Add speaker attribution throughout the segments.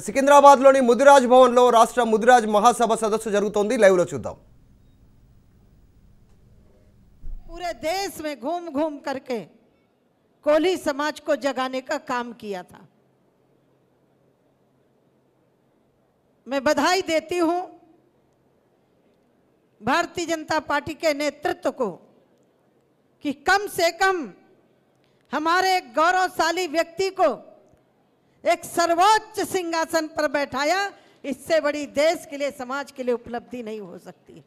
Speaker 1: सिकींद्राबाद मुदिराज भवन राष्ट्र मुदिराज महासभा सदस्य जो लाइव లైవ్లో पूरे देश में घूम घूम करके कोली समाज को जगाने का काम किया था मैं बधाई देती हूं भारतीय जनता पार्टी के नेतृत्व को कि कम से कम हमारे गौरवशाली व्यक्ति को एक सर्वोच्च सिंहासन पर बैठाया इससे बड़ी देश के लिए समाज के लिए उपलब्धि नहीं हो सकती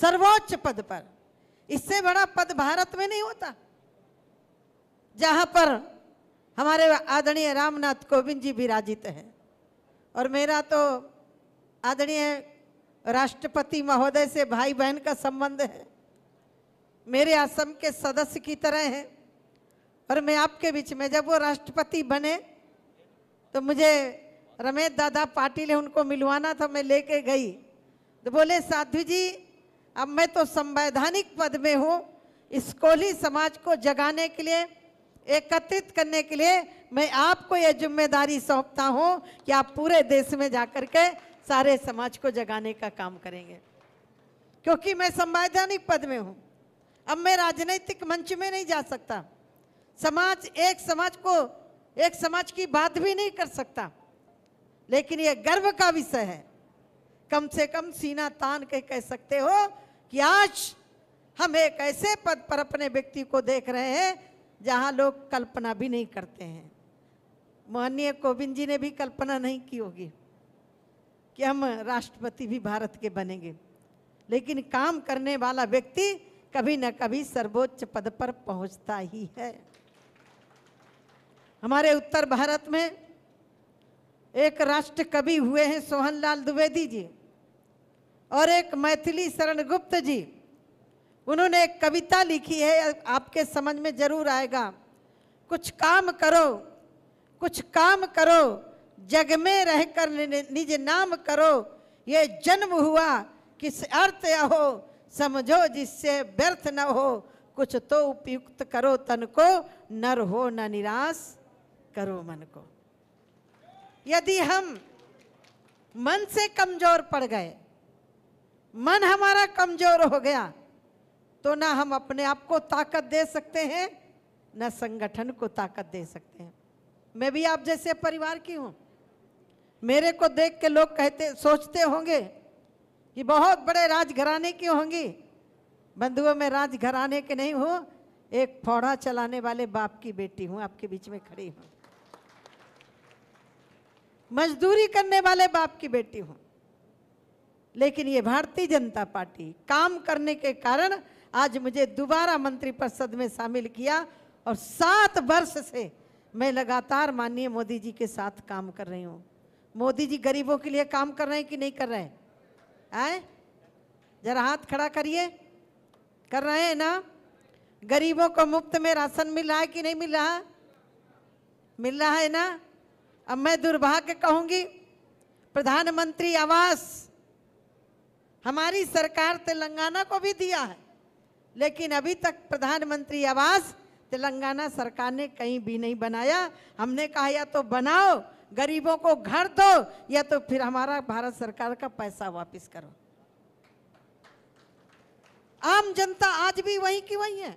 Speaker 1: सर्वोच्च पद पर इससे बड़ा पद भारत में नहीं होता जहां पर हमारे आदरणीय रामनाथ कोविंद जी विराजित हैं और मेरा तो आदरणीय राष्ट्रपति महोदय से भाई बहन का संबंध है मेरे आश्रम के सदस्य की तरह है और मैं आपके बीच में जब वो राष्ट्रपति बने तो मुझे रमेश दादा पाटिल है उनको मिलवाना था मैं लेके गई तो बोले साधु जी अब मैं तो संवैधानिक पद में हूँ इस कोहली समाज को जगाने के लिए एकत्रित करने के लिए मैं आपको यह जिम्मेदारी सौंपता हूँ कि आप पूरे देश में जाकर के सारे समाज को जगाने का काम करेंगे क्योंकि मैं संवैधानिक पद में हूँ अब मैं राजनीतिक मंच में नहीं जा सकता समाज एक समाज को एक समाज की बात भी नहीं कर सकता लेकिन यह गर्व का विषय है कम से कम सीना तान के कह सकते हो कि आज हम एक ऐसे पद पर अपने व्यक्ति को देख रहे हैं जहां लोग कल्पना भी नहीं करते हैं माननीय कोविंद जी ने भी कल्पना नहीं की होगी कि हम राष्ट्रपति भी भारत के बनेंगे लेकिन काम करने वाला व्यक्ति कभी न कभी सर्वोच्च पद पर पहुंचता ही है हमारे उत्तर भारत में एक राष्ट्र कवि हुए हैं सोहनलाल द्विवेदी जी और एक मैथिली शरण गुप्त जी उन्होंने एक कविता लिखी है आपके समझ में जरूर आएगा कुछ काम करो कुछ काम करो जग में रह कर निज नाम करो ये जन्म हुआ किस अर्थ हो समझो जिससे व्यर्थ न हो कुछ तो उपयुक्त करो तन को नर हो न निराश करो मन को यदि हम मन से कमजोर पड़ गए मन हमारा कमजोर हो गया तो ना हम अपने आप को ताकत दे सकते हैं ना संगठन को ताकत दे सकते हैं मैं भी आप जैसे परिवार की हूँ मेरे को देख के लोग कहते सोचते होंगे कि बहुत बड़े राजघराने की होंगी बंधुओं में राजघराने के नहीं हूँ एक फौड़ा चलाने वाले बाप की बेटी हूँ आपके बीच में खड़ी हूं मजदूरी करने वाले बाप की बेटी हूं लेकिन ये भारतीय जनता पार्टी काम करने के कारण आज मुझे दोबारा मंत्री परिषद में शामिल किया और सात वर्ष से मैं लगातार माननीय मोदी जी के साथ काम कर रही हूँ मोदी जी गरीबों के लिए काम कर रहे हैं कि नहीं कर रहे हैं जरा हाथ खड़ा करिए कर रहे हैं ना गरीबों को मुफ्त में राशन मिल रहा है कि नहीं मिल रहा मिल रहा है ना अब मैं दुर्भाग्य कहूंगी प्रधानमंत्री आवास हमारी सरकार तेलंगाना को भी दिया है लेकिन अभी तक प्रधानमंत्री आवास तेलंगाना सरकार ने कहीं भी नहीं बनाया हमने कहा या तो बनाओ गरीबों को घर दो या तो फिर हमारा भारत सरकार का पैसा वापस करो आम जनता आज भी वही की वही है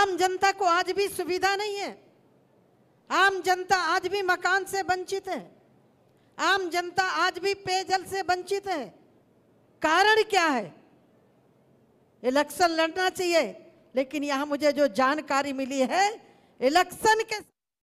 Speaker 1: आम जनता को आज भी सुविधा नहीं है आम जनता आज भी मकान से वंचित है आम जनता आज भी पेयजल से वंचित है कारण क्या है इलेक्शन लड़ना चाहिए लेकिन यहां मुझे जो जानकारी मिली है इलेक्शन के